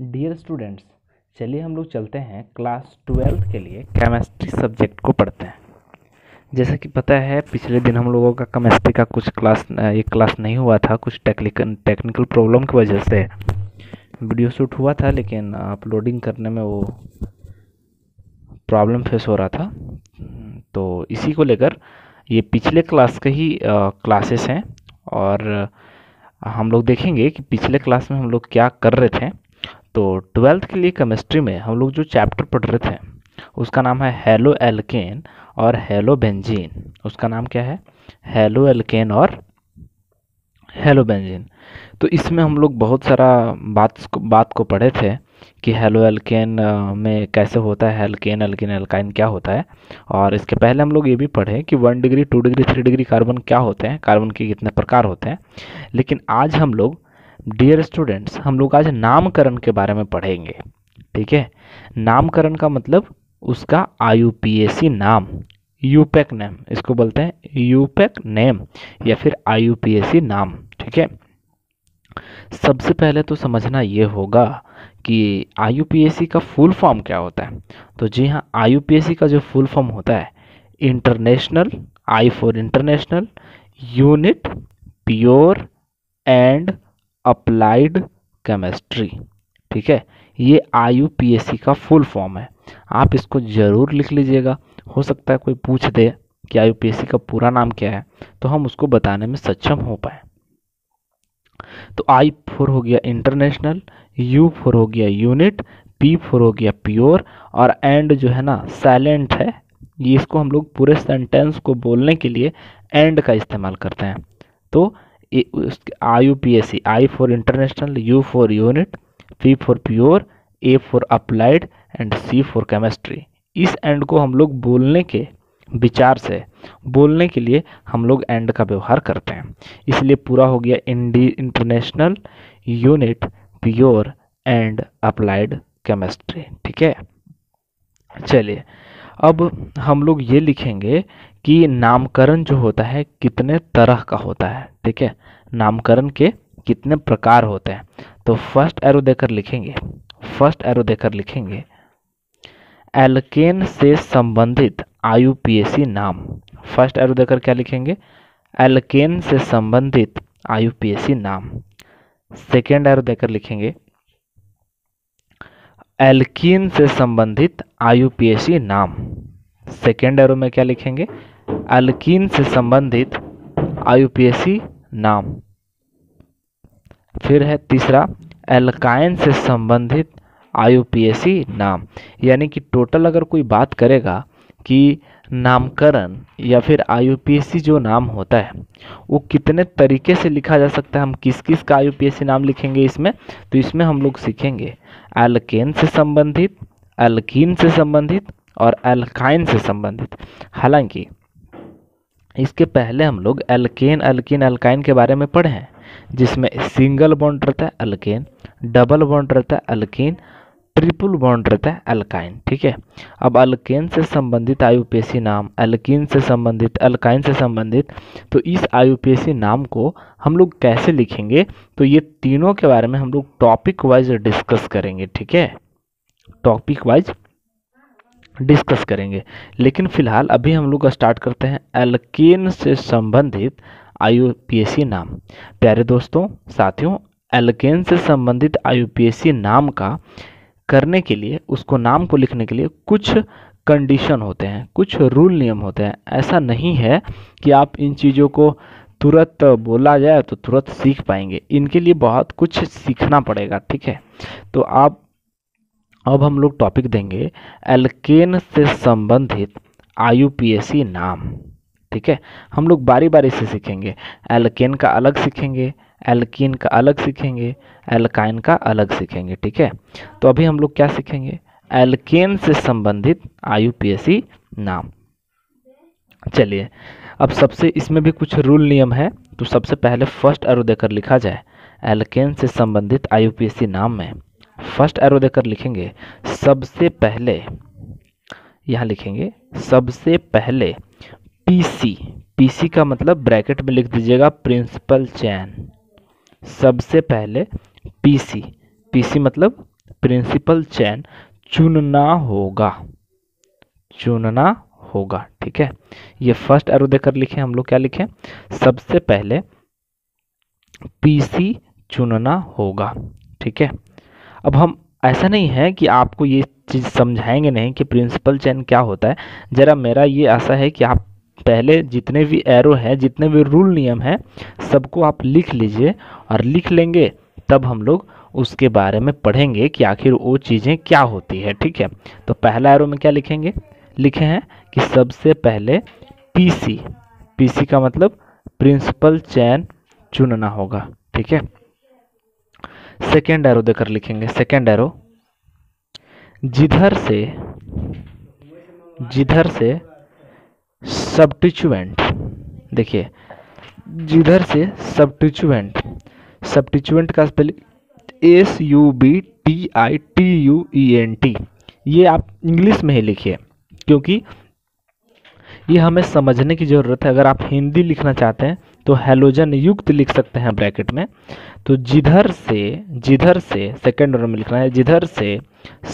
dear students चलिए हम लोग चलते हैं क्लास ट्वेल्थ के लिए केमिस्ट्री सब्जेक्ट को पढ़ते हैं जैसा कि पता है पिछले दिन हम लोगों का केमिस्ट्री का कुछ क्लास एक क्लास नहीं हुआ था कुछ टेक्निकल टेक्निकल प्रॉब्लम की वजह से वीडियो शूट हुआ था लेकिन अपलोडिंग करने में वो प्रॉब्लम फेस हो रहा था तो इसी को लेकर ये पिछले क्लास के ही क्लासेस हैं और हम लोग देखेंगे कि पिछले क्लास में हम लोग क्या कर रहे थे तो ट्वेल्थ के लिए केमिस्ट्री में हम लोग जो चैप्टर पढ़ रहे थे उसका नाम है हेलो एल्केन और हेलो बेंजीन उसका नाम क्या है हेलो एल्केन और हेलो बेंजीन तो इसमें हम लोग बहुत सारा बात को बात को पढ़े थे कि हेलो एल्केन में कैसे होता है एल्केन एल्केन एल्काइन क्या होता है और इसके पहले हम लोग ये भी पढ़े कि one degree two degree three degree carbon क्या होते हैं कार्बन के कितने प्रकार होते हैं लेकिन आज हम लोग डियर स्टूडेंट्स हम लोग आज नामकरण के बारे में पढ़ेंगे ठीक है नामकरण का मतलब उसका आयु नाम यूपैक e नेम इसको बोलते हैं यूपैक नेम e या फिर आयु नाम ठीक है सबसे पहले तो समझना ये होगा कि आयु का फुल फॉर्म क्या होता है तो जी हाँ आयु का जो फुल फॉर्म होता है international I for international unit pure and applied chemistry ठीक है ये आई का फुल फॉर्म है आप इसको ज़रूर लिख लीजिएगा हो सकता है कोई पूछ दे कि आई का पूरा नाम क्या है तो हम उसको बताने में सक्षम हो पाए तो आई फोर हो गया इंटरनेशनल यू फोर हो गया यूनिट पी फोर हो गया प्योर और एंड जो है ना साइलेंट है ये इसको हम लोग पूरे सेंटेंस को बोलने के लिए एंड का इस्तेमाल करते हैं तो I U P S C I for international U for unit P for pure A for applied and C for chemistry इस एंड को हम लोग बोलने के विचार से बोलने के लिए हम लोग एंड का व्यवहार करते हैं इसलिए पूरा हो गया इंडी international unit pure and applied chemistry ठीक है चलिए अब हम लोग ये लिखेंगे कि नामकरण जो होता है कितने तरह का होता है ठीक है नामकरण के कितने प्रकार होते हैं तो फर्स्ट एरो देकर लिखेंगे फर्स्ट एरो देकर लिखेंगे एल्केन से संबंधित आयु नाम फर्स्ट एरो देकर क्या लिखेंगे एल्केन से संबंधित आयु नाम सेकेंड एरो देकर लिखेंगे एल्किन से संबंधित आयु नाम सेकेंड एरो में क्या लिखेंगे एल्किन से संबंधित आईयूपीएसी नाम फिर है तीसरा एल्काइन से संबंधित आईयूपीएसी नाम यानी कि टोटल अगर कोई बात करेगा कि नामकरण या फिर आईयूपीएसी जो नाम होता है वो कितने तरीके से लिखा जा सकता है हम किस किस का आईयूपीएसी नाम लिखेंगे इसमें तो इसमें हम लोग सीखेंगे एल्केन से संबंधित एल्किन से संबंधित और एल्काइन से संबंधित हालांकि इसके पहले हम लोग एल्केन अल्किन अल्काइन के बारे में पढ़े हैं जिसमें सिंगल बॉन्ड रहता है अल्केन डबल बॉन्ड रहता है एल्किन ट्रिपल बॉन्ड रहता है अल्काइन ठीक है अब अल्केन से संबंधित आयुपेशी नाम अल्किन से संबंधित अल्काइन से संबंधित तो इस आयुपेशी नाम को हम लोग कैसे लिखेंगे तो ये तीनों के बारे में हम लोग टॉपिक वाइज डिस्कस करेंगे ठीक है टॉपिक वाइज डिस्कस करेंगे लेकिन फिलहाल अभी हम लोग स्टार्ट करते हैं एल्केन से संबंधित आयु नाम प्यारे दोस्तों साथियों एल्केन से संबंधित आयु नाम का करने के लिए उसको नाम को लिखने के लिए कुछ कंडीशन होते हैं कुछ रूल नियम होते हैं ऐसा नहीं है कि आप इन चीज़ों को तुरंत बोला जाए तो तुरंत सीख पाएंगे इनके लिए बहुत कुछ सीखना पड़ेगा ठीक है तो आप अब हम लोग टॉपिक देंगे एल्केन से संबंधित आईयूपीएसी नाम ठीक है हम लोग बारी बारी से सीखेंगे एल्केन का अलग सीखेंगे एल्किन का अलग सीखेंगे एल्काइन का अलग सीखेंगे ठीक है तो अभी हम लोग क्या सीखेंगे एल्केन से संबंधित आईयूपीएसी नाम चलिए अब सबसे इसमें भी कुछ रूल नियम है तो सबसे पहले फर्स्ट एरो देकर लिखा जाए एल्केन से संबंधित आई नाम में फर्स्ट एरो देकर लिखेंगे सबसे पहले यहाँ लिखेंगे सबसे पहले पीसी पीसी का मतलब ब्रैकेट में लिख दीजिएगा प्रिंसिपल चैन सबसे पहले पीसी पीसी मतलब प्रिंसिपल चैन चुनना होगा चुनना होगा ठीक है ये फर्स्ट एरो देकर लिखें हम लोग क्या लिखें सबसे पहले पीसी चुनना होगा ठीक है अब हम ऐसा नहीं है कि आपको ये चीज़ समझाएंगे नहीं कि प्रिंसिपल चैन क्या होता है ज़रा मेरा ये आशा है कि आप पहले जितने भी एरो हैं जितने भी रूल नियम हैं सबको आप लिख लीजिए और लिख लेंगे तब हम लोग उसके बारे में पढ़ेंगे कि आखिर वो चीज़ें क्या होती है ठीक है तो पहला एरो में क्या लिखेंगे लिखे हैं कि सबसे पहले पीसी पीसी का मतलब प्रिंसिपल चैन चुनना होगा ठीक है सेकेंड एरो देकर लिखेंगे सेकेंड एरो जिधर से जिधर से सब्टिचुएंट देखिए जिधर से सब्टिचुएंट सब्टिचुएंट का spelling S U B T I T U E N T ये आप इंग्लिश में ही लिखिए क्योंकि ये हमें समझने की ज़रूरत है अगर आप हिंदी लिखना चाहते हैं तो हेलोजन युक्त लिख सकते हैं ब्रैकेट में तो जिधर से जिधर से सेकेंड ऑर्डर में लिखना है जिधर से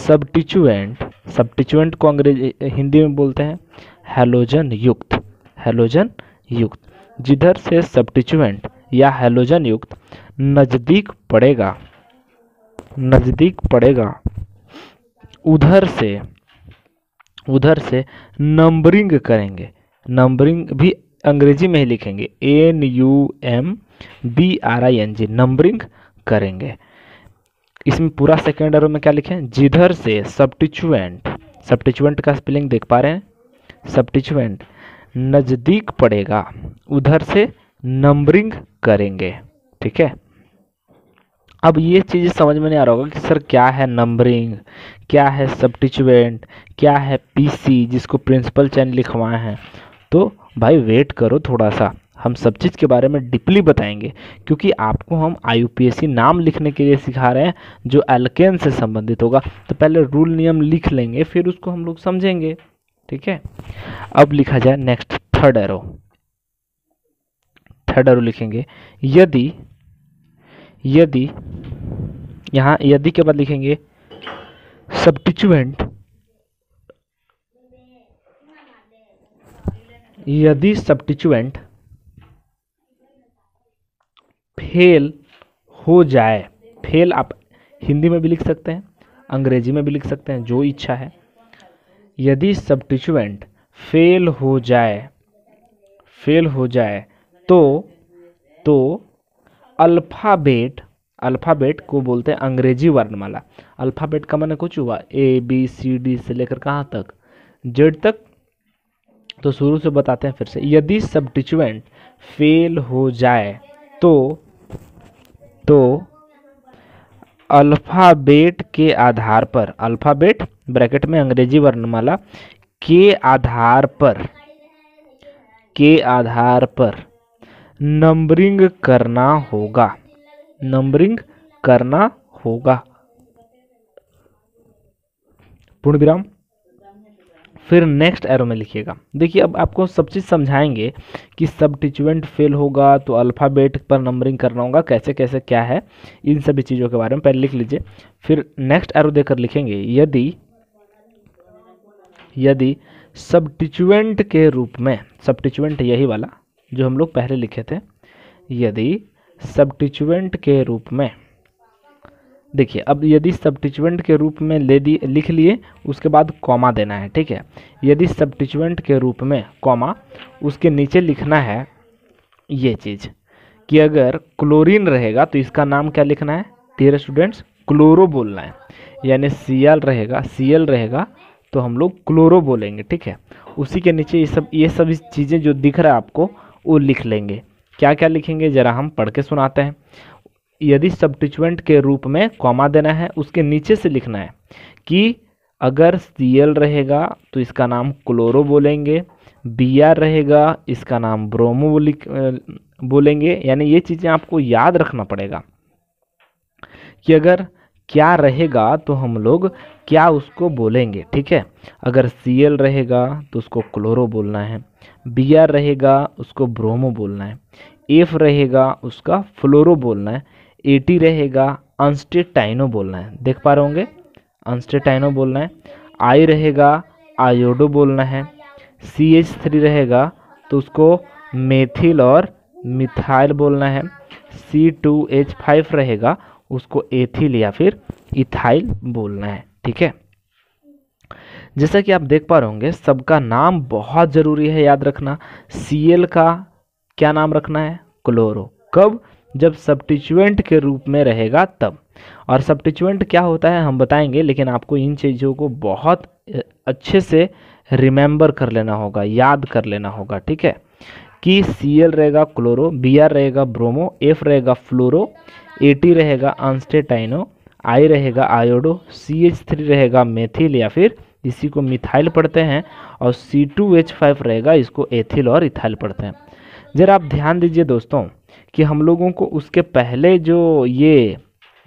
सब्टिचुएंट सब्टिचुएंट को अंग्रेजी हिंदी में बोलते हैं हेलोजन युक्त हेलोजन युक्त जिधर से सब्टिचुएंट या हेलोजन युक्त नज़दीक पड़ेगा नज़दीक पड़ेगा उधर से उधर से नंबरिंग करेंगे नंबरिंग भी अंग्रेजी में ही लिखेंगे N U M B R I N G numbering करेंगे इसमें पूरा सेकेंड एरो में क्या लिखें जिधर से सब्टिचुएंट सब्टिचुएंट का स्पेलिंग देख पा रहे हैं सब्टिचुएंट नज़दीक पड़ेगा उधर से नंबरिंग करेंगे ठीक है अब ये चीज़ समझ में नहीं आ रहा होगा कि सर क्या है नंबरिंग क्या है सब्टिचुएंट क्या है पीसी जिसको प्रिंसिपल चैन लिखवाए हैं तो भाई वेट करो थोड़ा सा हम सब चीज़ के बारे में डीपली बताएंगे क्योंकि आपको हम आई नाम लिखने के लिए सिखा रहे हैं जो एल्केन से संबंधित होगा तो पहले रूल नियम लिख लेंगे फिर उसको हम लोग समझेंगे ठीक है अब लिखा जाए next third arrow third arrow लिखेंगे यदि यदि यहाँ यदि के बाद लिखेंगे सब्टिचुएंट यदि सब्टिचुएंट फेल हो जाए फेल आप हिंदी में भी लिख सकते हैं अंग्रेजी में भी लिख सकते हैं जो इच्छा है यदि सब्टिचुएंट फेल हो जाए फेल हो जाए तो तो अल्फ़ाबेट अल्फ़ाबेट को बोलते हैं अंग्रेजी वर्णमाला अल्फ़ाबेट का मैंने कुछ हुआ ए बी सी डी से लेकर कहाँ तक जेड तक तो शुरू से बताते हैं फिर से यदि सब्टिचुएंट फेल हो जाए तो तो अल्फ़ाबेट के आधार पर अल्फ़ाबेट ब्रैकेट में अंग्रेजी वर्णमाला के आधार पर के आधार पर नंबरिंग करना होगा नंबरिंग करना होगा पूर्ण विराम फिर नेक्स्ट एरो में लिखिएगा देखिए अब आपको सब चीज़ समझाएंगे कि सब टिचुएंट फेल होगा तो अल्फ़ाबेट पर नंबरिंग करना होगा कैसे कैसे क्या है इन सभी चीज़ों के बारे में पहले लिख लीजिए फिर नेक्स्ट एरो देकर लिखेंगे यदि यदि सब टिचुएंट के रूप में सब टिचुएंट यही वाला जो हम लोग पहले लिखे थे यदि सब टिचुएंट के रूप में देखिए अब यदि सब्टिचुएंट के रूप में ले दी लिख लिए उसके बाद कॉमा देना है ठीक है यदि सब्टिचुएंट के रूप में कॉमा उसके नीचे लिखना है ये चीज़ कि अगर क्लोरीन रहेगा तो इसका नाम क्या लिखना है तेरह स्टूडेंट्स क्लोरो बोलना है यानी सी रहेगा सी रहेगा तो हम लोग क्लोरो बोलेंगे ठीक है उसी के नीचे ये सब ये सब चीज़ें जो दिख रहा है आपको वो लिख लेंगे क्या क्या लिखेंगे ज़रा हम पढ़ के सुनाते हैं यदि सब्टिचुएंट के रूप में कॉमा देना है उसके नीचे से लिखना है कि अगर सी रहेगा तो इसका नाम क्लोरो बोलेंगे बी रहेगा इसका नाम ब्रोमो बोलेंगे यानी ये चीज़ें आपको याद रखना पड़ेगा कि अगर क्या रहेगा तो हम लोग क्या उसको बोलेंगे ठीक है अगर सी रहेगा तो उसको क्लोरो बोलना है बी रहेगा उसको ब्रोमो बोलना है एफ रहेगा उसका फ्लोरो बोलना है एटी रहेगा अंस्टेटाइनो बोलना है देख पा रहे होंगे अंस्टेटाइनो बोलना है आई रहेगा आयोडो बोलना है सी एच थ्री रहेगा तो उसको मेथिल और मिथाइल बोलना है सी टू एच फाइव रहेगा उसको एथिल या फिर इथाइल बोलना है ठीक है जैसा कि आप देख पा रहे होंगे सबका नाम बहुत ज़रूरी है याद रखना सी एल का क्या नाम रखना है क्लोरो कब जब सब्टिचुएंट के रूप में रहेगा तब और सब्टिचुएंट क्या होता है हम बताएंगे लेकिन आपको इन चीज़ों को बहुत अच्छे से रिमेंबर कर लेना होगा याद कर लेना होगा ठीक है कि सी एल रहेगा क्लोरो बी आर रहेगा ब्रोमो एफ रहेगा फ्लोरो ए टी रहेगा आंस्टेटाइनो आई रहेगा आयोडो सी एच थ्री रहेगा मेथिल या फिर इसी को मिथाइल पढ़ते हैं और सी टू एच फाइव रहेगा इसको एथिल और इथाइल पढ़ते हैं जरा आप ध्यान दीजिए दोस्तों कि हम लोगों को उसके पहले जो ये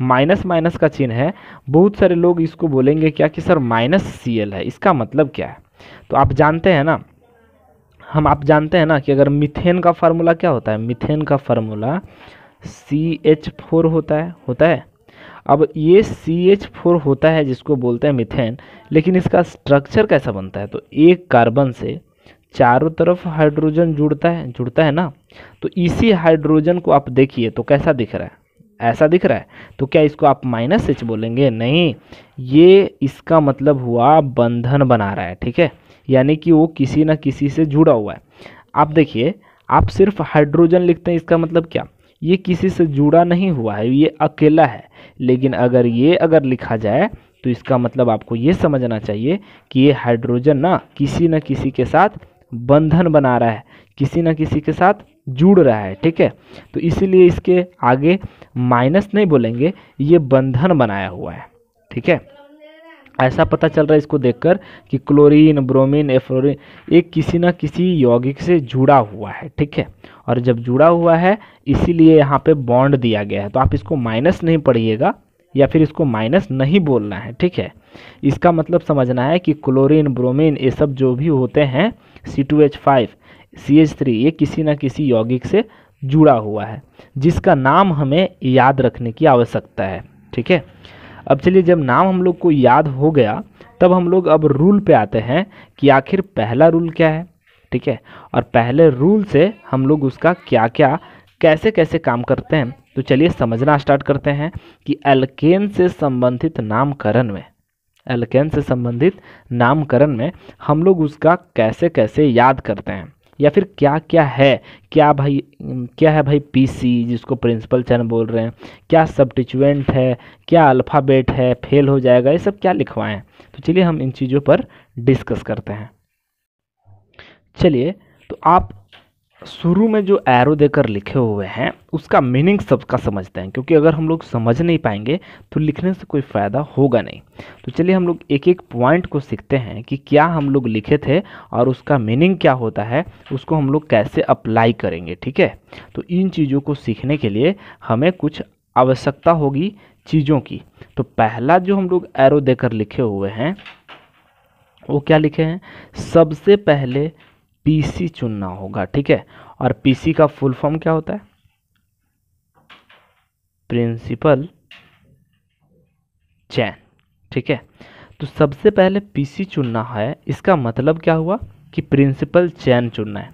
माइनस माइनस का चिन्ह है बहुत सारे लोग इसको बोलेंगे क्या कि सर माइनस सी एल है इसका मतलब क्या है तो आप जानते हैं ना हम आप जानते हैं ना कि अगर मिथेन का फार्मूला क्या होता है मिथेन का फार्मूला सी एच फोर होता है होता है अब ये सी एच फोर होता है जिसको बोलते हैं मिथेन लेकिन इसका स्ट्रक्चर कैसा बनता है तो एक कार्बन से चारों तरफ हाइड्रोजन जुड़ता है जुड़ता है ना तो इसी हाइड्रोजन को आप देखिए तो कैसा दिख रहा है ऐसा दिख रहा है तो क्या इसको आप माइनस एच बोलेंगे नहीं ये इसका मतलब हुआ बंधन बना रहा है ठीक है यानी कि वो किसी ना किसी से जुड़ा हुआ है आप देखिए आप सिर्फ हाइड्रोजन लिखते हैं इसका मतलब क्या ये किसी से जुड़ा नहीं हुआ है ये अकेला है लेकिन अगर ये अगर लिखा जाए तो इसका मतलब आपको ये समझना चाहिए कि ये हाइड्रोजन ना किसी न किसी के साथ बंधन बना रहा है किसी ना किसी के साथ जुड़ रहा है ठीक है तो इसीलिए इसके आगे माइनस नहीं बोलेंगे ये बंधन बनाया हुआ है ठीक है ऐसा पता चल रहा है इसको देखकर कि क्लोरीन ब्रोमीन एफ्लोरिन ये किसी ना किसी यौगिक से जुड़ा हुआ है ठीक है और जब जुड़ा हुआ है इसीलिए यहाँ पे बॉन्ड दिया गया है तो आप इसको माइनस नहीं पढ़िएगा या फिर इसको माइनस नहीं बोलना है ठीक है इसका मतलब समझना है कि क्लोरीन ब्रोमीन ये सब जो भी होते हैं C two H five C H three ये किसी न किसी यौगिक से जुड़ा हुआ है जिसका नाम हमें याद रखने की आवश्यकता है ठीक है अब चलिए जब नाम हम लोग को याद हो गया तब हम लोग अब रूल पे आते हैं कि आखिर पहला रूल क्या है ठीक है और पहले रूल से हम लोग उसका क्या क्या कैसे कैसे काम करते हैं तो चलिए समझना स्टार्ट करते हैं कि एल्केन से संबंधित नामकरण में एल्केन से संबंधित नामकरण में हम लोग उसका कैसे कैसे याद करते हैं या फिर क्या क्या है क्या भाई क्या है भाई पीसी जिसको प्रिंसिपल चैन बोल रहे हैं क्या सब्टिचुएंट है क्या अल्फ़ाबेट है फेल हो जाएगा ये सब क्या लिखवाएं तो चलिए हम इन चीज़ों पर डिस्कस करते हैं चलिए तो आप शुरू में जो एरो देकर लिखे हुए हैं उसका मीनिंग सबका समझते हैं क्योंकि अगर हम लोग समझ नहीं पाएंगे तो लिखने से कोई फ़ायदा होगा नहीं तो चलिए हम लोग एक एक पॉइंट को सीखते हैं कि क्या हम लोग लिखे थे और उसका मीनिंग क्या होता है उसको हम लोग कैसे अप्लाई करेंगे ठीक है तो इन चीज़ों को सीखने के लिए हमें कुछ आवश्यकता होगी चीज़ों की तो पहला जो हम लोग एरो देकर लिखे हुए हैं वो क्या लिखे हैं सबसे पहले पीसी चुनना होगा ठीक है और पीसी का फुल फॉर्म क्या होता है प्रिंसिपल चैन ठीक है तो सबसे पहले पीसी चुनना है इसका मतलब क्या हुआ कि प्रिंसिपल चैन चुनना है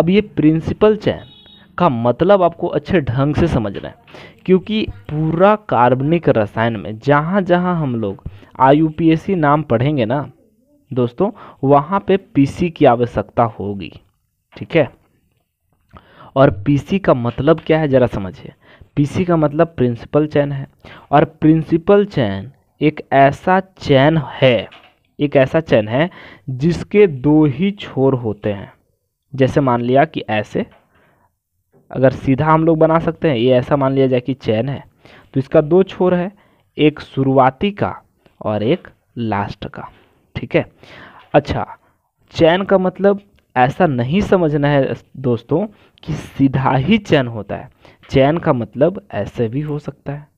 अब ये प्रिंसिपल चैन का मतलब आपको अच्छे ढंग से समझ रहे हैं क्योंकि पूरा कार्बनिक रसायन में जहाँ जहाँ हम लोग आई नाम पढ़ेंगे ना दोस्तों वहाँ पे पीसी की आवश्यकता होगी ठीक है और पीसी का मतलब क्या है ज़रा समझिए पीसी का मतलब प्रिंसिपल चैन है और प्रिंसिपल चैन एक ऐसा चैन है एक ऐसा चैन है जिसके दो ही छोर होते हैं जैसे मान लिया कि ऐसे अगर सीधा हम लोग बना सकते हैं ये ऐसा मान लिया जाए कि चैन है तो इसका दो छोर है एक शुरुआती का और एक लास्ट का ठीक है अच्छा चैन का मतलब ऐसा नहीं समझना है दोस्तों कि सीधा ही चैन होता है चैन का मतलब ऐसे भी हो सकता है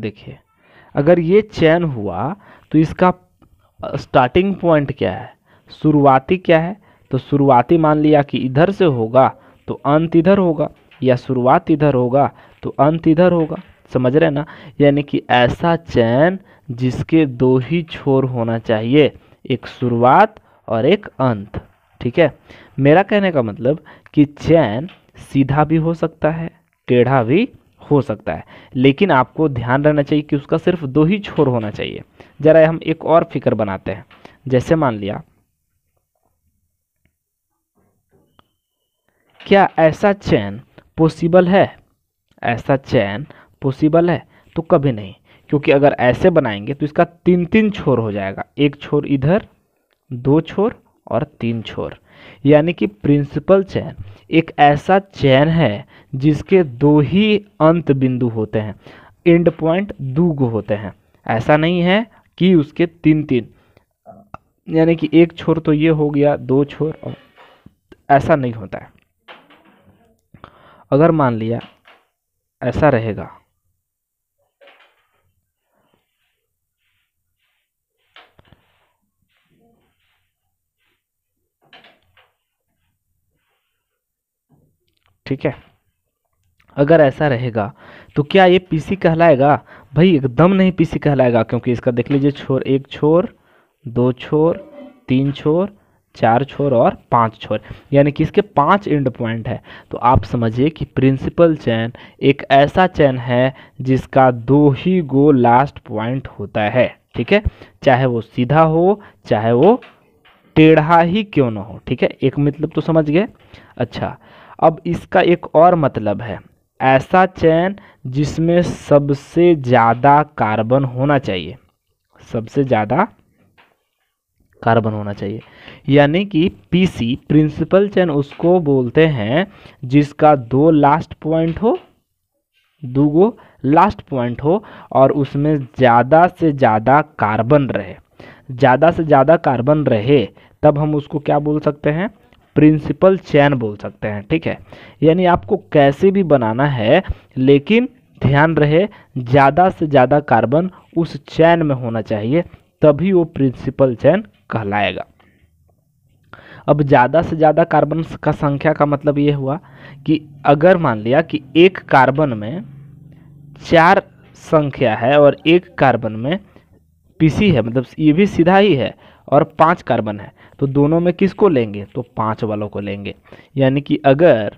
देखिए अगर ये चैन हुआ तो इसका स्टार्टिंग पॉइंट क्या है शुरुआती क्या है तो शुरुआती मान लिया कि इधर से होगा तो अंत इधर होगा या शुरुआत इधर होगा तो अंत इधर होगा समझ रहे हैं ना यानी कि ऐसा चैन जिसके दो ही छोर होना चाहिए एक शुरुआत और एक अंत ठीक है मेरा कहने का मतलब कि चैन सीधा भी हो सकता है टेढ़ा भी हो सकता है लेकिन आपको ध्यान रहना चाहिए कि उसका सिर्फ दो ही छोर होना चाहिए ज़रा हम एक और फिक्र बनाते हैं जैसे मान लिया क्या ऐसा चैन पॉसिबल है ऐसा चैन पॉसिबल है तो कभी नहीं क्योंकि अगर ऐसे बनाएंगे तो इसका तीन तीन छोर हो जाएगा एक छोर इधर दो छोर और तीन छोर यानी कि प्रिंसिपल चैन एक ऐसा चैन है जिसके दो ही अंत बिंदु होते हैं एंड पॉइंट दो गो होते हैं ऐसा नहीं है कि उसके तीन तीन यानी कि एक छोर तो ये हो गया दो छोर और ऐसा नहीं होता है अगर मान लिया ऐसा रहेगा ठीक है अगर ऐसा रहेगा तो क्या ये पीसी कहलाएगा भाई एकदम नहीं पीसी कहलाएगा क्योंकि इसका देख लीजिए छोर एक छोर दो छोर तीन छोर चार छोर और पांच छोर यानी कि इसके पांच एंड पॉइंट है तो आप समझिए कि प्रिंसिपल चैन एक ऐसा चैन है जिसका दो ही गो लास्ट पॉइंट होता है ठीक है चाहे वो सीधा हो चाहे वो टेढ़ा ही क्यों ना हो ठीक है एक मतलब तो समझ गए अच्छा अब इसका एक और मतलब है ऐसा चैन जिसमें सबसे ज़्यादा कार्बन होना चाहिए सबसे ज़्यादा कार्बन होना चाहिए यानी कि पीसी प्रिंसिपल चैन उसको बोलते हैं जिसका दो लास्ट पॉइंट हो दो गो लास्ट पॉइंट हो और उसमें ज़्यादा से ज़्यादा कार्बन रहे ज़्यादा से ज़्यादा कार्बन रहे तब हम उसको क्या बोल सकते हैं प्रिंसिपल चैन बोल सकते हैं ठीक है यानी आपको कैसे भी बनाना है लेकिन ध्यान रहे ज़्यादा से ज़्यादा कार्बन उस चैन में होना चाहिए तभी वो प्रिंसिपल चैन कहलाएगा अब ज़्यादा से ज़्यादा कार्बन का संख्या का मतलब ये हुआ कि अगर मान लिया कि एक कार्बन में चार संख्या है और एक कार्बन में पीसी है मतलब ये भी सीधा ही है और पांच कार्बन है तो दोनों में किसको लेंगे तो पाँच वालों को लेंगे यानी कि अगर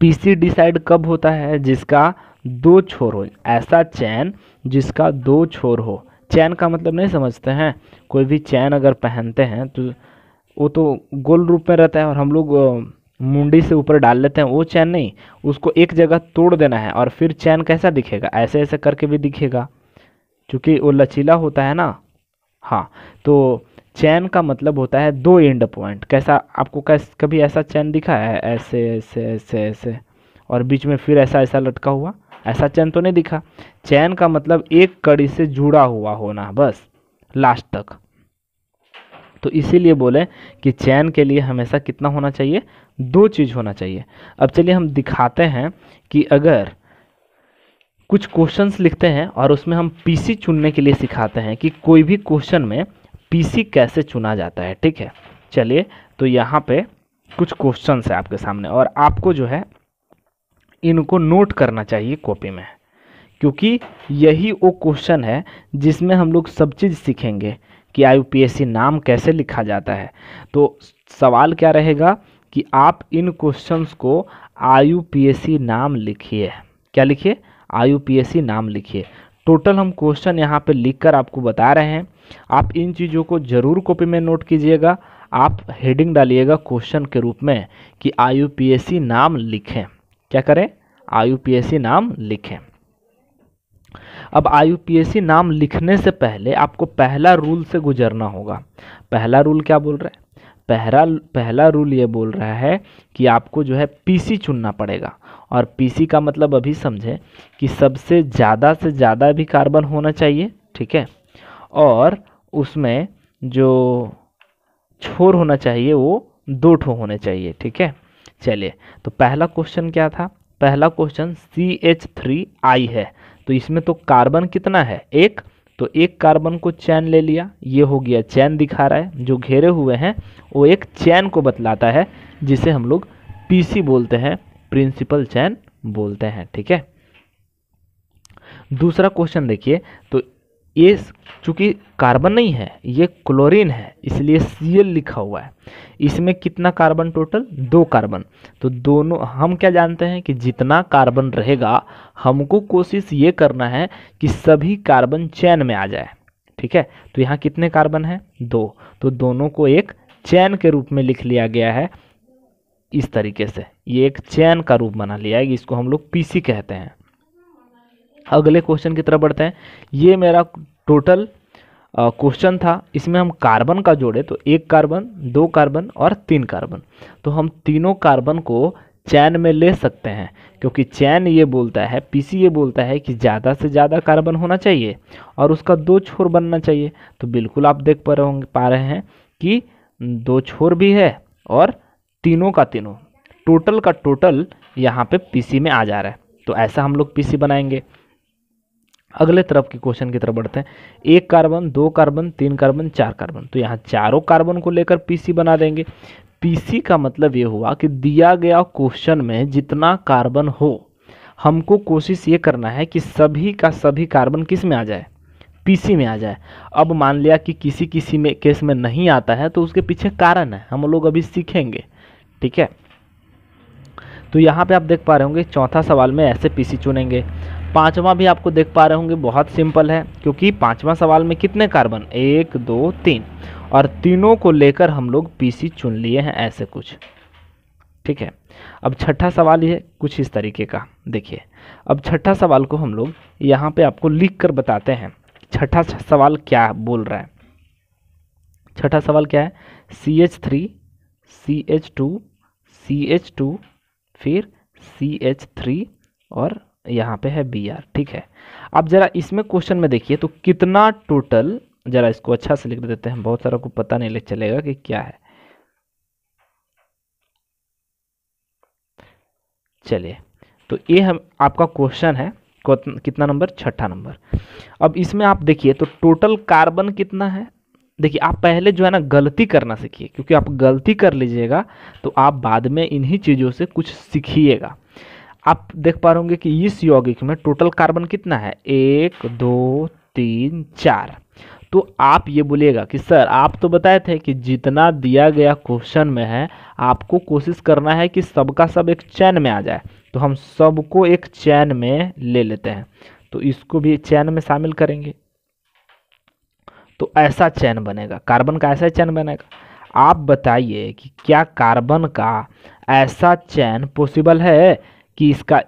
पीसी डिसाइड कब होता है जिसका दो छोर हो ऐसा चैन जिसका दो छोर हो चैन का मतलब नहीं समझते हैं कोई भी चैन अगर पहनते हैं तो वो तो गोल रूप में रहता है और हम लोग मुंडी से ऊपर डाल लेते हैं वो चैन नहीं उसको एक जगह तोड़ देना है और फिर चैन कैसा दिखेगा ऐसे ऐसे करके भी दिखेगा क्योंकि वो लचीला होता है ना हाँ तो चैन का मतलब होता है दो एंड पॉइंट कैसा आपको कैस कभी ऐसा चैन दिखा है ऐसे ऐसे ऐसे ऐसे और बीच में फिर ऐसा ऐसा लटका हुआ ऐसा चैन तो नहीं दिखा चैन का मतलब एक कड़ी से जुड़ा हुआ होना बस लास्ट तक तो इसीलिए बोले कि चैन के लिए हमेशा कितना होना चाहिए दो चीज़ होना चाहिए अब चलिए हम दिखाते हैं कि अगर कुछ क्वेश्चंस लिखते हैं और उसमें हम पीसी चुनने के लिए सिखाते हैं कि कोई भी क्वेश्चन में पीसी कैसे चुना जाता है ठीक है चलिए तो यहाँ पे कुछ क्वेश्चन है आपके सामने और आपको जो है इनको नोट करना चाहिए कॉपी में क्योंकि यही वो क्वेश्चन है जिसमें हम लोग सब चीज़ सीखेंगे कि आईयूपीएससी नाम कैसे लिखा जाता है तो सवाल क्या रहेगा कि आप इन क्वेश्चंस को आईयूपीएससी नाम लिखिए क्या लिखिए आईयूपीएससी नाम लिखिए टोटल हम क्वेश्चन यहाँ पे लिखकर आपको बता रहे हैं आप इन चीज़ों को ज़रूर कॉपी में नोट कीजिएगा आप हेडिंग डालिएगा क्वेश्चन के रूप में कि आई नाम लिखें क्या करें आई नाम लिखें अब आई नाम लिखने से पहले आपको पहला रूल से गुजरना होगा पहला रूल क्या बोल रहा है पहला पहला रूल ये बोल रहा है कि आपको जो है पीसी चुनना पड़ेगा और पीसी का मतलब अभी समझें कि सबसे ज़्यादा से ज़्यादा भी कार्बन होना चाहिए ठीक है और उसमें जो छोर होना चाहिए वो दो ठो होने चाहिए ठीक है चलिए तो पहला क्वेश्चन क्या था पहला question C H three I है तो इसमें तो कार्बन कितना है एक तो एक कार्बन को चैन ले लिया ये हो गया चैन दिखा रहा है जो घेरे हुए हैं वो एक चैन को बतलाता है जिसे हम लोग पीसी बोलते हैं प्रिंसिपल चैन बोलते हैं ठीक है दूसरा क्वेश्चन देखिए तो ये चूँकि कार्बन नहीं है ये क्लोरीन है इसलिए सी लिखा हुआ है इसमें कितना कार्बन टोटल दो कार्बन तो दोनों हम क्या जानते हैं कि जितना कार्बन रहेगा हमको कोशिश ये करना है कि सभी कार्बन चैन में आ जाए ठीक है तो यहाँ कितने कार्बन हैं दो तो दोनों को एक चैन के रूप में लिख लिया गया है इस तरीके से ये एक चैन का रूप बना लिया है इसको हम लोग सी कहते हैं अगले क्वेश्चन की तरफ बढ़ते हैं ये मेरा टोटल क्वेश्चन था इसमें हम कार्बन का जोड़े तो एक कार्बन दो कार्बन और तीन कार्बन तो हम तीनों कार्बन को चैन में ले सकते हैं क्योंकि चैन ये बोलता है पीसी ये बोलता है कि ज़्यादा से ज़्यादा कार्बन होना चाहिए और उसका दो छोर बनना चाहिए तो बिल्कुल आप देख पा रहे होंगे पा रहे हैं कि दो छोर भी है और तीनों का तीनों टोटल का टोटल यहाँ पे पीसी में आ जा रहा है तो ऐसा हम लोग पीसी बनाएंगे अगले तरफ के क्वेश्चन की तरफ बढ़ते हैं एक कार्बन दो कार्बन तीन कार्बन चार कार्बन तो यहाँ चारों कार्बन को लेकर पीसी बना देंगे पीसी का मतलब ये हुआ कि दिया गया क्वेश्चन में जितना कार्बन हो हमको कोशिश ये करना है कि सभी का सभी कार्बन किस में आ जाए पीसी में आ जाए अब मान लिया कि किसी किसी में केस में नहीं आता है तो उसके पीछे कारण है हम लोग अभी सीखेंगे ठीक है तो यहाँ पे आप देख पा रहे होंगे चौथा सवाल में ऐसे पीसी चुनेंगे पाँचवा भी आपको देख पा रहे होंगे बहुत सिंपल है क्योंकि पाँचवा सवाल में कितने कार्बन एक दो तीन और तीनों को लेकर हम लोग पीसी चुन लिए हैं ऐसे कुछ ठीक है अब छठा सवाल ये कुछ इस तरीके का देखिए अब छठा सवाल को हम लोग यहाँ पे आपको लिख कर बताते हैं छठा सवाल क्या बोल रहा है छठा सवाल क्या है C H three C H two C H two फिर सी एच थ्री और यहाँ पे है बी आर ठीक है अब ज़रा इसमें क्वेश्चन में देखिए तो कितना टोटल ज़रा इसको अच्छा से लिख देते हैं बहुत सारा को पता नहीं चलेगा कि क्या है चलिए तो ये हम आपका क्वेश्चन है कितना नंबर छठा नंबर अब इसमें आप देखिए तो टोटल कार्बन कितना है देखिए आप पहले जो है ना गलती करना सीखिए क्योंकि आप गलती कर लीजिएगा तो आप बाद में इन्हीं चीज़ों से कुछ सीखिएगा आप देख पा रहे कि इस यौगिक में टोटल कार्बन कितना है एक दो तीन चार तो आप ये बोलिएगा कि सर आप तो बताए थे कि जितना दिया गया क्वेश्चन में है आपको कोशिश करना है कि सबका सब एक चैन में आ जाए तो हम सबको एक चैन में ले लेते हैं तो इसको भी चैन में शामिल करेंगे तो ऐसा चैन बनेगा कार्बन का ऐसा चैन बनेगा आप बताइए कि क्या कार्बन का ऐसा चैन पॉसिबल है कि इसका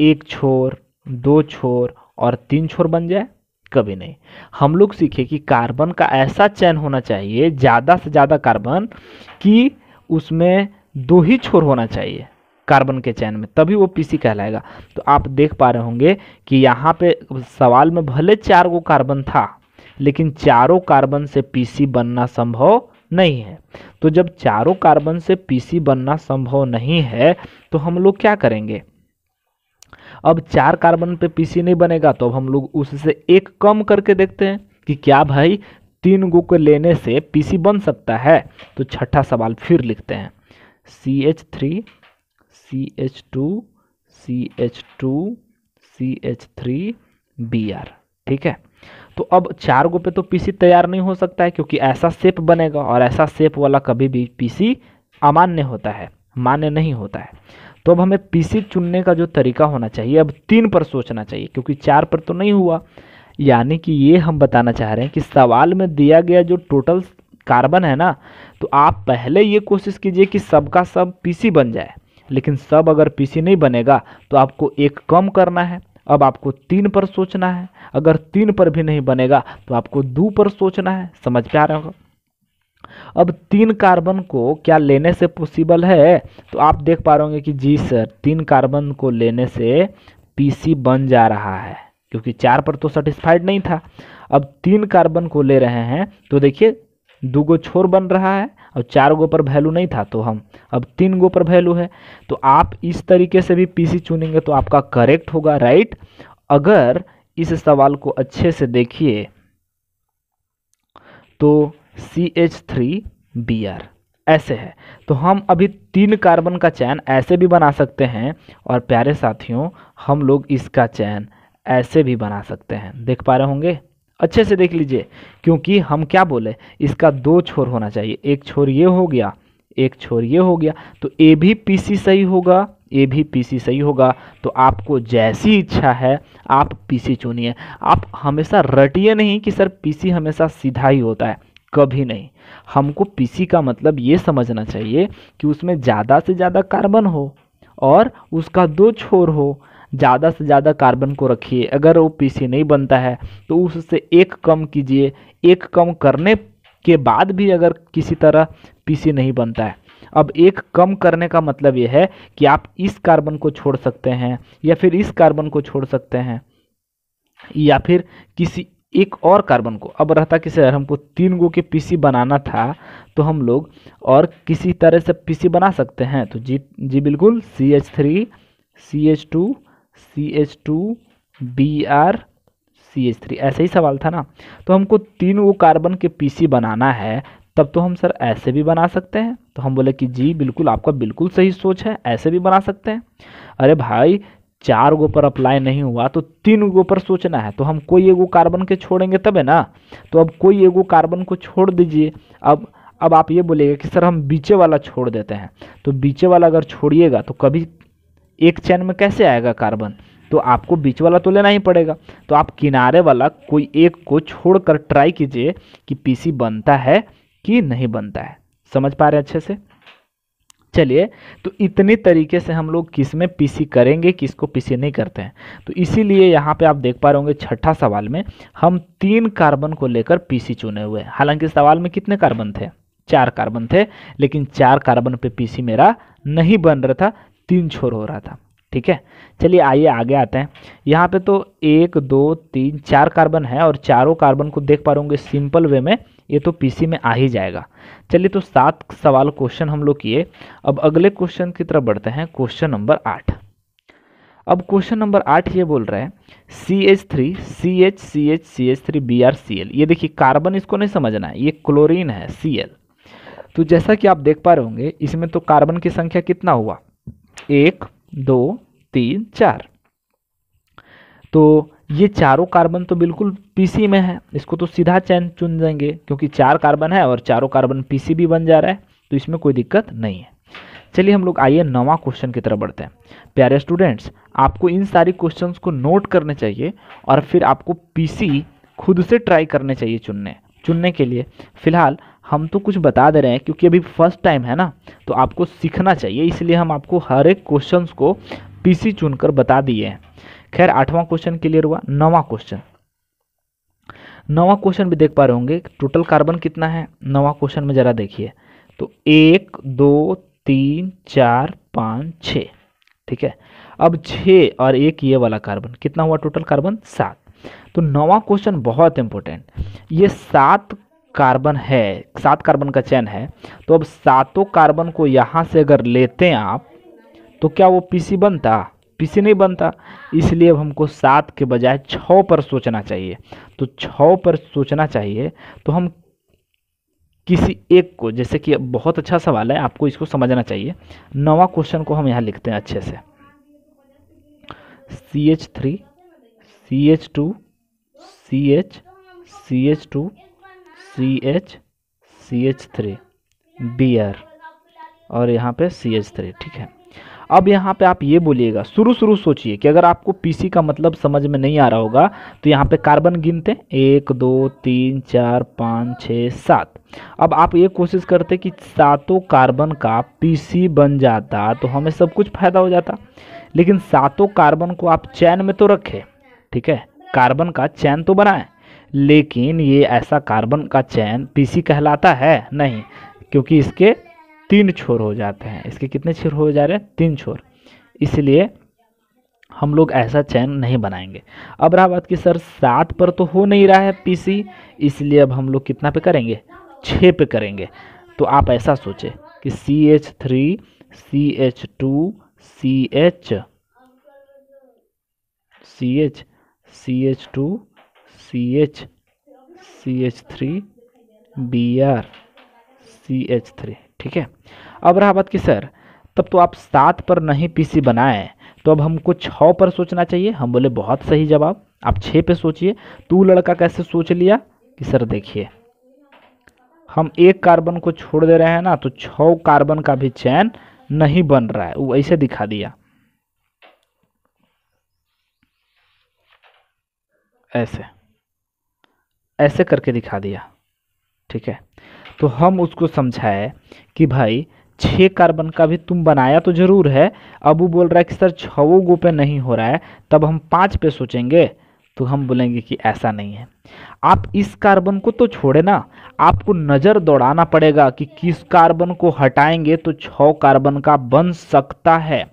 एक छोर दो छोर और तीन छोर बन जाए कभी नहीं हम लोग सीखे कि कार्बन का ऐसा चयन होना चाहिए ज़्यादा से ज़्यादा कार्बन कि उसमें दो ही छोर होना चाहिए कार्बन के चयन में तभी वो पीसी कहलाएगा तो आप देख पा रहे होंगे कि यहाँ पे सवाल में भले चार गो कार्बन था लेकिन चारों कार्बन से पीसी बनना संभव नहीं है तो जब चारों कार्बन से पीसी बनना संभव नहीं है तो हम लोग क्या करेंगे अब चार कार्बन पे पीसी नहीं बनेगा तो अब हम लोग उससे एक कम करके देखते हैं कि क्या भाई तीन गो को लेने से पीसी बन सकता है तो छठा सवाल फिर लिखते हैं C H three C H two C H two C H three B R ठीक है तो अब चार गो पे तो पीसी तैयार नहीं हो सकता है क्योंकि ऐसा सेप बनेगा और ऐसा सेप वाला कभी भी पीसी अमान्य होता है मान्य नहीं होता है तो अब हमें पीसी चुनने का जो तरीका होना चाहिए अब तीन पर सोचना चाहिए क्योंकि चार पर तो नहीं हुआ यानी कि ये हम बताना चाह रहे हैं कि सवाल में दिया गया जो टोटल कार्बन है ना तो आप पहले ये कोशिश कीजिए कि सबका सब पीसी बन जाए लेकिन सब अगर पीसी नहीं बनेगा तो आपको एक कम करना है अब आपको तीन पर सोचना है अगर तीन पर भी नहीं बनेगा तो आपको दो पर सोचना है समझ पे आ रहे होगा अब तीन कार्बन को क्या लेने से पॉसिबल है तो आप देख पा रहे कि जी सर तीन कार्बन को लेने से पीसी बन जा रहा है क्योंकि चार पर तो सेटिस्फाइड नहीं था अब तीन कार्बन को ले रहे हैं तो देखिए दो गो छोर बन रहा है और चार गो पर वैल्यू नहीं था तो हम अब तीन गो पर वैल्यू है तो आप इस तरीके से भी पीसी चुनेंगे तो आपका करेक्ट होगा राइट अगर इस सवाल को अच्छे से देखिए तो C H three B R ऐसे है तो हम अभी तीन कार्बन का चैन ऐसे भी बना सकते हैं और प्यारे साथियों हम लोग इसका चैन ऐसे भी बना सकते हैं देख पा रहे होंगे अच्छे से देख लीजिए क्योंकि हम क्या बोले इसका दो छोर होना चाहिए एक छोर ये हो गया एक छोर ये हो गया तो ए भी सी सही होगा ए भी सी सही होगा तो आपको जैसी इच्छा है आप सी चुनिए आप हमेशा रटिए नहीं कि सर सी हमेशा सीधा ही होता है कभी नहीं हमको पीसी का मतलब ये समझना चाहिए कि उसमें ज़्यादा से ज़्यादा कार्बन हो और उसका दो छोर हो ज़्यादा से ज़्यादा कार्बन को रखिए अगर वो पीसी नहीं बनता है तो उससे एक कम कीजिए एक कम करने के बाद भी अगर किसी तरह पीसी नहीं बनता है अब एक कम करने का मतलब यह है कि आप इस कार्बन को छोड़ सकते हैं या फिर इस कार्बन को छोड़ सकते हैं या फिर किसी एक और कार्बन को अब रहता कि सर हमको तीन गो के पीसी बनाना था तो हम लोग और किसी तरह से पीसी बना सकते हैं तो जी जी बिल्कुल C H three C H two C H two B R C H three ऐसा ही सवाल था ना तो हमको तीन गो कार्बन के पीसी बनाना है तब तो हम सर ऐसे भी बना सकते हैं तो हम बोले कि जी बिल्कुल आपका बिल्कुल सही सोच है ऐसे भी बना सकते हैं अरे भाई चार गो पर अप्लाई नहीं हुआ तो तीन गो पर सोचना है तो हम कोई एगो कार्बन के छोड़ेंगे तब है ना तो अब कोई एगो कार्बन को छोड़ दीजिए अब अब आप ये बोलेगा कि सर हम बीचे वाला छोड़ देते हैं तो बीचे वाला अगर छोड़िएगा तो कभी एक चैन में कैसे आएगा कार्बन तो आपको बीच वाला तो लेना ही पड़ेगा तो आप किनारे वाला कोई एक को छोड़कर ट्राई कीजिए कि पीसी बनता है कि नहीं बनता है समझ पा रहे अच्छे से चलिए तो इतनी तरीके से हम लोग किस में पीसी करेंगे किसको पीसी नहीं करते हैं तो इसीलिए यहाँ पे आप देख पा रहे होंगे छठा सवाल में हम तीन कार्बन को लेकर पीसी चुने हुए हैं हालांकि सवाल में कितने कार्बन थे चार कार्बन थे लेकिन चार कार्बन पे पीसी मेरा नहीं बन रहा था तीन छोर हो रहा था ठीक है चलिए आइए आगे आते हैं यहाँ पे तो एक दो तीन चार कार्बन है और चारों कार्बन को देख पा रहे होंगे सिंपल वे में ये तो पीसी में आ ही जाएगा चलिए तो सात सवाल क्वेश्चन हम लोग किए अब अगले क्वेश्चन की तरफ बढ़ते हैं क्वेश्चन नंबर आठ अब क्वेश्चन नंबर आठ ये बोल रहा है C H three C H C H C H three B R C L ये देखिए कार्बन इसको नहीं समझना है ये क्लोरीन है सी एल तो जैसा कि आप देख पा रहे होंगे इसमें तो कार्बन की संख्या कितना हुआ एक दो तीन चार तो ये चारों कार्बन तो बिल्कुल पीसी में है इसको तो सीधा चैन चुन देंगे क्योंकि चार कार्बन है और चारों कार्बन पीसी भी बन जा रहा है तो इसमें कोई दिक्कत नहीं है चलिए हम लोग आइए नवा क्वेश्चन की तरफ बढ़ते हैं प्यारे स्टूडेंट्स आपको इन सारी क्वेश्चंस को नोट करने चाहिए और फिर आपको पीसी खुद से ट्राई करने चाहिए चुनने चुनने के लिए फिलहाल हम तो कुछ बता दे रहे हैं क्योंकि अभी फर्स्ट टाइम है ना तो आपको सीखना चाहिए इसलिए हम आपको हर एक क्वेश्चन को पी चुनकर बता दिए हैं खैर आठवां क्वेश्चन क्लियर हुआ नवा क्वेश्चन नवा क्वेश्चन भी देख पा रहे होंगे टोटल कार्बन कितना है नवा क्वेश्चन में जरा देखिए तो एक दो तीन चार पाँच छ ठीक है अब छ और एक ये वाला कार्बन कितना हुआ टोटल कार्बन सात तो नवा क्वेश्चन बहुत इंपॉर्टेंट ये सात कार्बन है सात कार्बन का चयन है तो अब सातों कार्बन को यहाँ से अगर लेते हैं आप तो क्या वो पीसी बनता से नहीं बनता इसलिए अब हमको सात के बजाय छः पर सोचना चाहिए तो छः पर सोचना चाहिए तो हम किसी एक को जैसे कि बहुत अच्छा सवाल है आपको इसको समझना चाहिए नवा क्वेश्चन को हम यहाँ लिखते हैं अच्छे से C H three C H two C H C H two C H C H three B R और यहाँ पे सी एच थ्री ठीक है अब यहाँ पे आप ये बोलिएगा शुरू शुरू सोचिए कि अगर आपको पीसी का मतलब समझ में नहीं आ रहा होगा तो यहाँ पे कार्बन गिनते एक दो तीन चार पाँच छः सात अब आप ये कोशिश करते कि सातों कार्बन का पीसी बन जाता तो हमें सब कुछ फायदा हो जाता लेकिन सातों कार्बन को आप चैन में तो रखें ठीक है कार्बन का चैन तो बनाएं लेकिन ये ऐसा कार्बन का चैन पीसी कहलाता है नहीं क्योंकि इसके तीन छोर हो जाते हैं इसके कितने छोर हो जा रहे हैं तीन छोर इसलिए हम लोग ऐसा चैन नहीं बनाएंगे अब रहा बात कि सर सात पर तो हो नहीं रहा है पीसी इसलिए अब हम लोग कितना पे करेंगे छः पे करेंगे तो आप ऐसा सोचें कि C H three C H two C H C H C H two C H C H three B R C H three ठीक है अब रहा बात कि सर तब तो आप सात पर नहीं पीसी बनाए तो अब हमको छः पर सोचना चाहिए हम बोले बहुत सही जवाब आप छः पे सोचिए तू लड़का कैसे सोच लिया कि सर देखिए हम एक कार्बन को छोड़ दे रहे हैं ना तो छः कार्बन का भी चैन नहीं बन रहा है वो ऐसे दिखा दिया ऐसे ऐसे करके दिखा दिया ठीक है तो हम उसको समझाए कि भाई छः कार्बन का भी तुम बनाया तो ज़रूर है अब वो बोल रहा है कि सर छवों गो पे नहीं हो रहा है तब हम पाँच पे सोचेंगे तो हम बोलेंगे कि ऐसा नहीं है आप इस कार्बन को तो छोड़े ना आपको नज़र दौड़ाना पड़ेगा कि किस कार्बन को हटाएंगे तो छ कार्बन का बन सकता है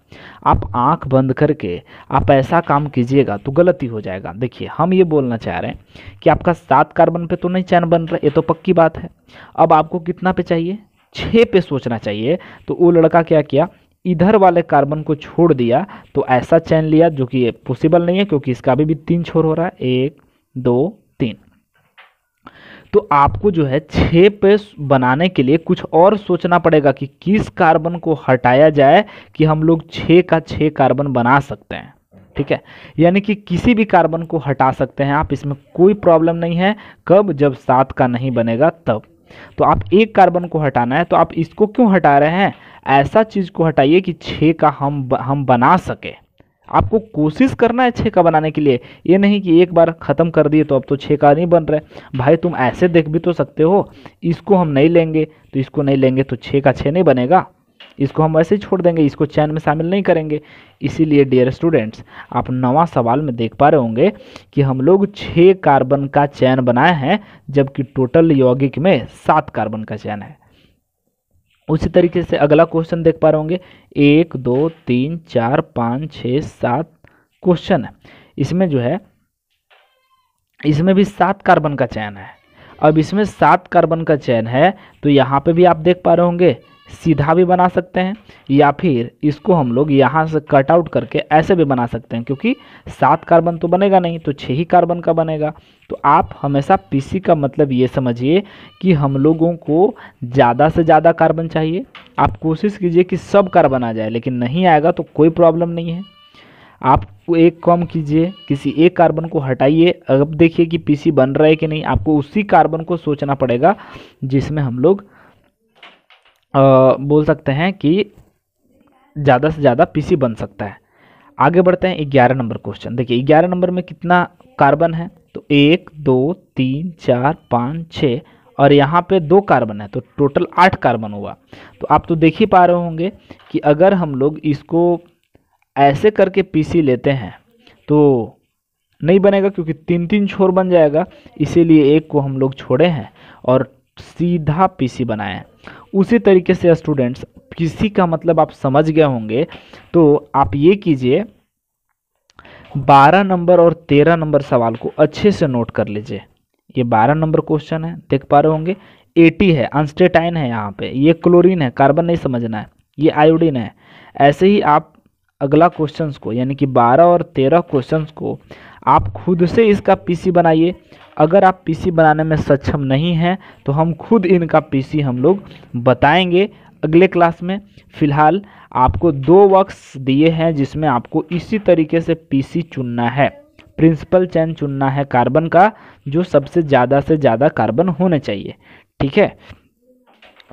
आप आंख बंद करके आप ऐसा काम कीजिएगा तो गलती हो जाएगा देखिए हम ये बोलना चाह रहे हैं कि आपका सात कार्बन पे तो नहीं चैन बन रहा ये तो पक्की बात है अब आपको कितना पे चाहिए छः पे सोचना चाहिए तो वो लड़का क्या किया इधर वाले कार्बन को छोड़ दिया तो ऐसा चैन लिया जो कि पॉसिबल नहीं है क्योंकि इसका अभी भी तीन छोर हो रहा है एक दो तीन तो आपको जो है छः पे बनाने के लिए कुछ और सोचना पड़ेगा कि किस कार्बन को हटाया जाए कि हम लोग छः का छः कार्बन बना सकते हैं ठीक है यानी कि किसी भी कार्बन को हटा सकते हैं आप इसमें कोई प्रॉब्लम नहीं है कब जब सात का नहीं बनेगा तब तो आप एक कार्बन को हटाना है तो आप इसको क्यों हटा रहे हैं ऐसा चीज़ को हटाइए कि छः का हम हम बना सके आपको कोशिश करना है छः का बनाने के लिए ये नहीं कि एक बार ख़त्म कर दिए तो अब तो छः का नहीं बन रहे भाई तुम ऐसे देख भी तो सकते हो इसको हम नहीं लेंगे तो इसको नहीं लेंगे तो छः का छः नहीं बनेगा इसको हम ऐसे ही छोड़ देंगे इसको चैन में शामिल नहीं करेंगे इसीलिए डियर स्टूडेंट्स आप नवा सवाल में देख पा रहे होंगे कि हम लोग छः कार्बन का चैन बनाए हैं जबकि टोटल यौगिक में सात कार्बन का चैन है उसी तरीके से अगला क्वेश्चन देख पा रहे होंगे एक दो तीन चार पाँच छः सात क्वेश्चन है इसमें जो है इसमें भी सात कार्बन का चयन है अब इसमें सात कार्बन का चयन है तो यहाँ पे भी आप देख पा रहे होंगे सीधा भी बना सकते हैं या फिर इसको हम लोग यहाँ से कट आउट करके ऐसे भी बना सकते हैं क्योंकि सात कार्बन तो बनेगा नहीं तो छः ही कार्बन का बनेगा तो आप हमेशा पीसी का मतलब ये समझिए कि हम लोगों को ज़्यादा से ज़्यादा कार्बन चाहिए आप कोशिश कीजिए कि सब कार्बन आ जाए लेकिन नहीं आएगा तो कोई प्रॉब्लम नहीं है आप एक कम कीजिए किसी एक कार्बन को हटाइए अब देखिए कि पीसी बन रहा है कि नहीं आपको उसी कार्बन को सोचना पड़ेगा जिसमें हम लोग बोल सकते हैं कि ज़्यादा से ज़्यादा पीसी बन सकता है आगे बढ़ते हैं ग्यारह नंबर क्वेश्चन देखिए ग्यारह नंबर में कितना कार्बन है तो एक दो तीन चार पाँच छः और यहाँ पे दो कार्बन है तो टोटल आठ कार्बन हुआ तो आप तो देख ही पा रहे होंगे कि अगर हम लोग इसको ऐसे करके पीसी लेते हैं तो नहीं बनेगा क्योंकि तीन तीन छोर बन जाएगा इसीलिए एक को हम लोग छोड़े हैं और सीधा पीसी बनाए उसी तरीके से स्टूडेंट्स किसी का मतलब आप समझ गए होंगे तो आप ये कीजिए बारह नंबर और तेरह नंबर सवाल को अच्छे से नोट कर लीजिए ये बारह नंबर क्वेश्चन है देख पा रहे होंगे एटी है अनस्टेटाइन है यहाँ पे ये क्लोरीन है कार्बन नहीं समझना है ये आयोडीन है ऐसे ही आप अगला क्वेश्चंस को यानी कि 12 और 13 क्वेश्चंस को आप खुद से इसका पीसी बनाइए अगर आप पीसी बनाने में सक्षम नहीं हैं तो हम खुद इनका पीसी हम लोग बताएंगे अगले क्लास में फ़िलहाल आपको दो वक्स दिए हैं जिसमें आपको इसी तरीके से पीसी चुनना है प्रिंसिपल चैन चुनना है कार्बन का जो सबसे ज़्यादा से ज़्यादा कार्बन होने चाहिए ठीक है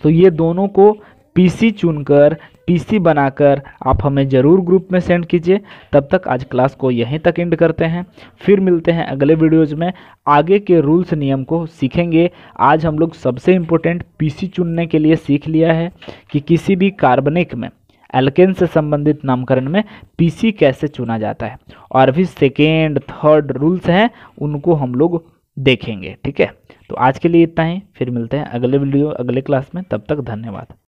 तो ये दोनों को पीसी चुनकर पीसी बनाकर आप हमें ज़रूर ग्रुप में सेंड कीजिए तब तक आज क्लास को यहीं तक एंड करते हैं फिर मिलते हैं अगले वीडियोज़ में आगे के रूल्स नियम को सीखेंगे आज हम लोग सबसे इम्पोर्टेंट पीसी चुनने के लिए सीख लिया है कि किसी भी कार्बनिक में एल्केन से संबंधित नामकरण में पीसी कैसे चुना जाता है और भी सेकेंड थर्ड रूल्स हैं उनको हम लोग देखेंगे ठीक है तो आज के लिए इतना ही फिर मिलते हैं अगले वीडियो अगले क्लास में तब तक धन्यवाद